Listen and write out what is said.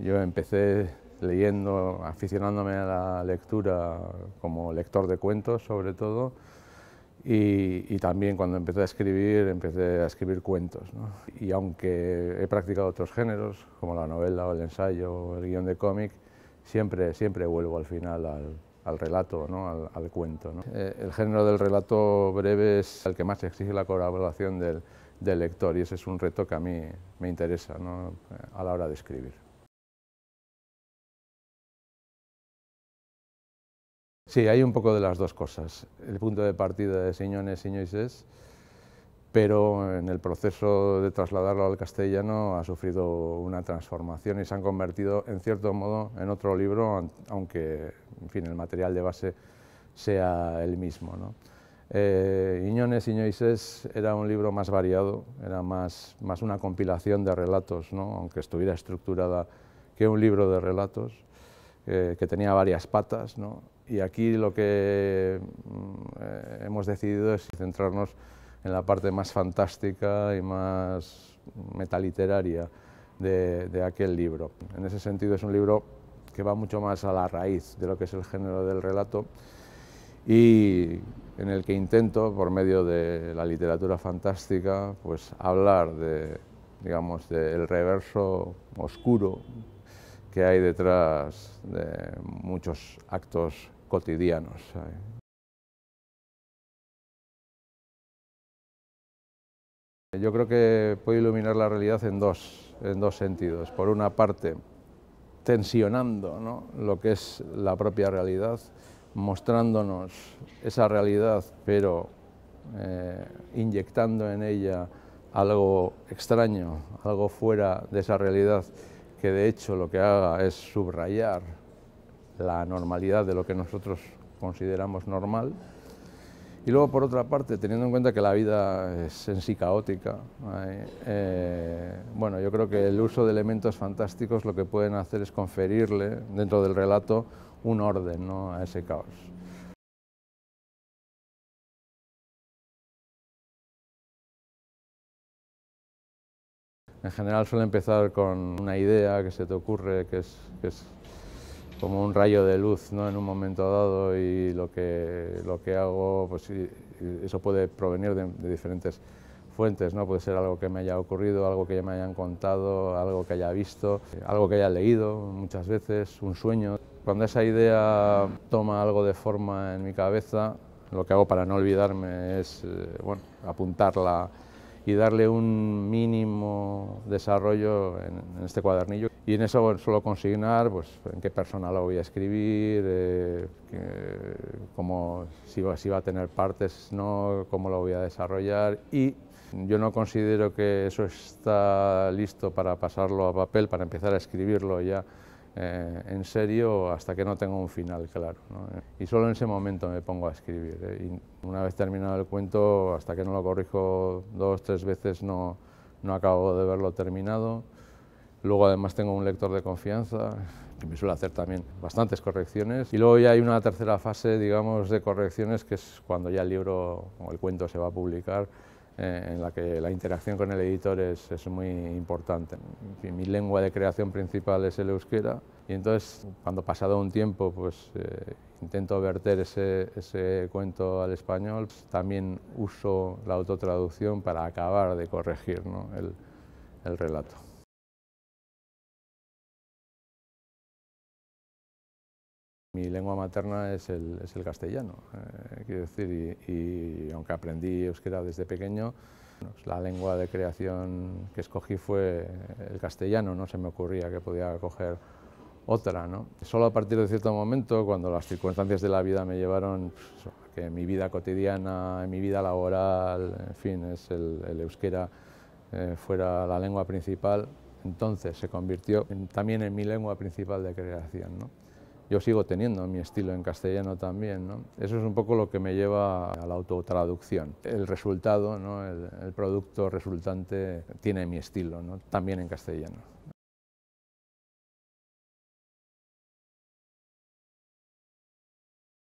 Yo empecé leyendo, aficionándome a la lectura como lector de cuentos sobre todo, y, también cuando empecé a escribir, empecé a escribir cuentos. Y aunque he practicado otros géneros, como la novela o el ensayo o el guión de cómic, siempre, siempre vuelvo al final al, relato, al, cuento. Eh, el género del relato breve es el que más exige la colaboración del, lector y ese es un reto que a mí me interesa a la hora de escribir. Sí, hay un poco de las dos cosas. El punto de partida de Siñones Siñoises, pero en el proceso de trasladarlo al castellano ha sufrido una transformación y se han convertido, en cierto modo, en otro libro, aunque en fin, el material de base sea el mismo. ¿no? Eh, Iñones era un libro más variado, era más, más una compilación de relatos, ¿no? aunque estuviera estructurada que un libro de relatos, eh, que tenía varias patas, ¿no? y aquí lo que mm, eh, hemos decidido es centrarnos en la parte más fantástica y más metaliteraria de, de aquel libro. En ese sentido es un libro que va mucho más a la raíz de lo que es el género del relato y en el que intento, por medio de la literatura fantástica, pues hablar de, digamos, del reverso oscuro que hay detrás de muchos actos cotidianos. Yo creo que puede iluminar la realidad en dos, sentidos. Por una parte, tensionando lo que es la propia realidad, mostrándonos esa realidad, pero eh, inyectando en ella algo extraño, algo fuera de esa realidad que de hecho lo que haga es subrayar la normalidad de lo que nosotros consideramos normal. Y luego, por otra parte, teniendo en cuenta que la vida es en sí caótica, eh, bueno, yo creo que el uso de elementos fantásticos lo que pueden hacer es conferirle, dentro del relato, un orden a ese caos. En general suele empezar con una idea que se te ocurre, que es, es como un rayo de luz ¿no? en un momento dado y lo que, lo que hago, pues eso puede provenir de, diferentes fuentes, ¿no? puede ser algo que me haya ocurrido, algo que ya me hayan contado, algo que haya visto, algo que haya leído muchas veces, un sueño. Cuando esa idea toma algo de forma en mi cabeza, lo que hago para no olvidarme es eh, bueno, apuntarla y darle un mínimo desarrollo en, este cuadernillo. Y en eso suelo consignar pues, en qué persona lo voy a escribir, eh, cómo, si, va, si va a tener partes, no, cómo lo voy a desarrollar. Y yo no considero que eso está listo para pasarlo a papel, para empezar a escribirlo ya eh, en serio hasta que no tengo un final claro. Y solo en ese momento me pongo a escribir. ¿eh? Y una vez terminado el cuento, hasta que no lo corrijo dos, tres veces, no, no acabo de verlo terminado. Luego además tengo un lector de confianza que me suele hacer también bastantes correcciones. Y luego ya hay una tercera fase, digamos, de correcciones, que es cuando ya el libro o el cuento se va a publicar eh, en la que la interacción con el editor es, muy importante. mi lengua de creación principal es el euskera y entonces cuando pasado un tiempo pues eh, intento verter ese, cuento al español, pues, también uso la autotraducción para acabar de corregir el relato. Mi lengua materna es el, castellano, eh, quiero decir, y, aunque aprendí euskera desde pequeño, la lengua de creación que escogí fue el castellano, no se me ocurría que podía coger otra. Solo a partir de cierto momento, cuando las circunstancias de la vida me llevaron pues que mi vida cotidiana, mi vida laboral, en fin, es el, euskera eh, fuera la lengua principal, entonces se convirtió también en mi lengua principal de creación yo sigo teniendo mi estilo en castellano también. Eso es un poco lo que me lleva a la autotraducción. El resultado, el, producto resultante, tiene mi estilo también en castellano.